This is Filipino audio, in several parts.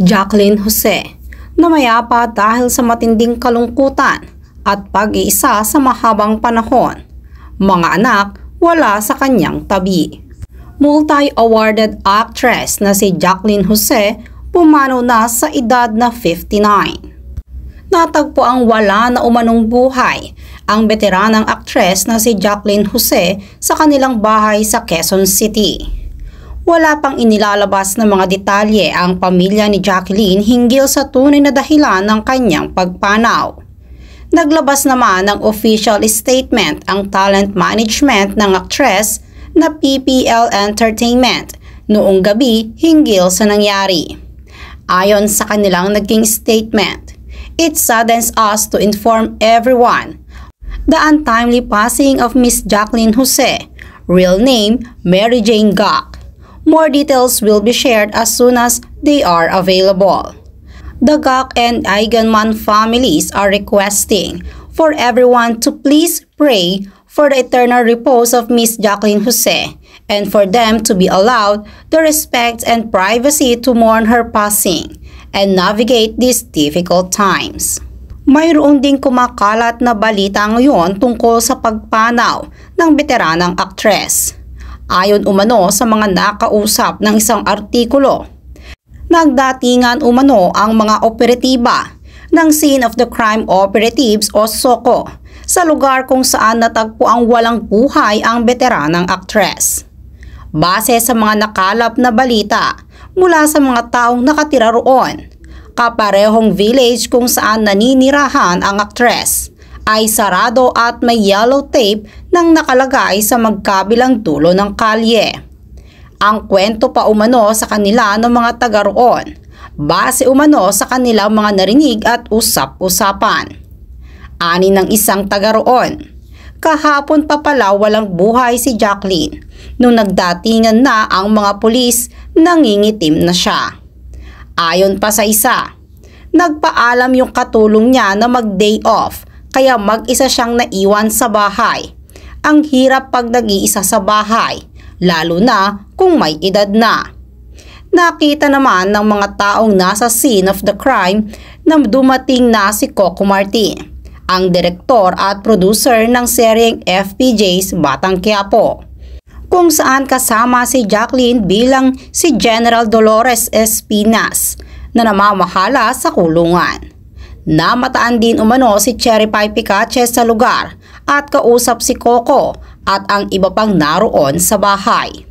Jacqueline Jose, namayapa dahil sa matinding kalungkutan at pag-iisa sa mahabang panahon. Mga anak wala sa kanyang tabi. Multi-awarded actress na si Jacqueline Jose pumano na sa edad na 59. Natagpo ang wala na umanong buhay ang veteranang actress na si Jacqueline Jose sa kanilang bahay sa Quezon City. Wala pang inilalabas na mga detalye ang pamilya ni Jacqueline hinggil sa tunay na dahilan ng kanyang pagpanaw. Naglabas naman ng official statement ang talent management ng aktres na PPL Entertainment noong gabi hinggil sa nangyari. Ayon sa kanilang naging statement, It saddens us to inform everyone the untimely passing of Miss Jacqueline Jose, real name Mary Jane Gok, More details will be shared as soon as they are available. The Gok and Eigenman families are requesting for everyone to please pray for the eternal repose of Miss Jacqueline Jose and for them to be allowed the respect and privacy to mourn her passing and navigate these difficult times. Mayroon ding kumakalat na balita ngayon tungkol sa pagpanaw ng veteranang aktres ayon umano sa mga nakausap ng isang artikulo. Nagdatingan umano ang mga operatiba ng Scene of the Crime Operatives o SOCO sa lugar kung saan natagpo ang walang buhay ang veteranang aktres. Base sa mga nakalap na balita mula sa mga taong nakatira roon, kaparehong village kung saan naninirahan ang aktres ay sarado at may yellow tape nang nakalagay sa magkabilang dulo ng kalye. Ang kwento pa umano sa kanila ng mga taga roon, base umano sa kanilang mga narinig at usap-usapan. Ani ng isang taga roon, kahapon pa pala walang buhay si Jacqueline nung nagdatingan na ang mga pulis nangingitim na siya. Ayon pa sa isa, nagpaalam yung katulong niya na mag-day off kaya mag-isa siyang naiwan sa bahay ang hirap pag nag-iisa sa bahay, lalo na kung may edad na. Nakita naman ng mga taong nasa scene of the crime na dumating na si Coco Martin, ang direktor at producer ng seryeng FPJ's Batang Quiapo kung saan kasama si Jacqueline bilang si General Dolores Espinas na namamahala sa kulungan. Namataan din umano si Cherry Pie Picache sa lugar at kausap si Coco at ang iba pang naroon sa bahay.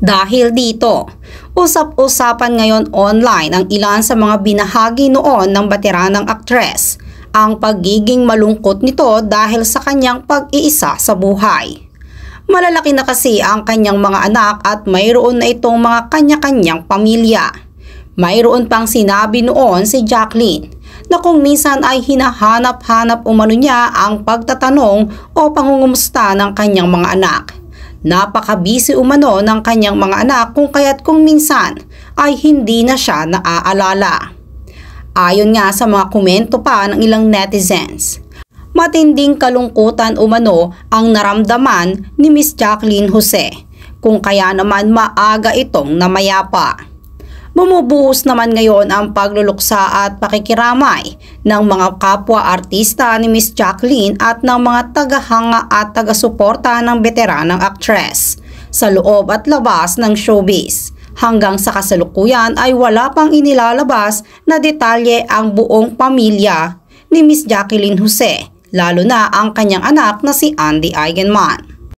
Dahil dito, usap-usapan ngayon online ang ilan sa mga binahagi noon ng bateranang aktres, ang pagiging malungkot nito dahil sa kanyang pag-iisa sa buhay. Malalaki na kasi ang kanyang mga anak at mayroon na itong mga kanya-kanyang pamilya. Mayroon pang sinabi noon si Jacqueline na kung minsan ay hinahanap-hanap umano niya ang pagtatanong o pangungumusta ng kanyang mga anak. Napakabisi umano ng kanyang mga anak kung kaya't kung minsan ay hindi na siya naaalala. Ayon nga sa mga komento pa ng ilang netizens, matinding kalungkutan umano ang naramdaman ni Miss Jacqueline Jose kung kaya naman maaga itong namayapa bumubuhos naman ngayon ang pagluluksa at pakikiramay ng mga kapwa artista ni Miss Jacqueline at ng mga tagahanga at tagasuporta ng veteranang aktres sa loob at labas ng showbiz. Hanggang sa kasalukuyan ay wala pang inilalabas na detalye ang buong pamilya ni Miss Jacqueline Jose, lalo na ang kanyang anak na si Andy Eigenman.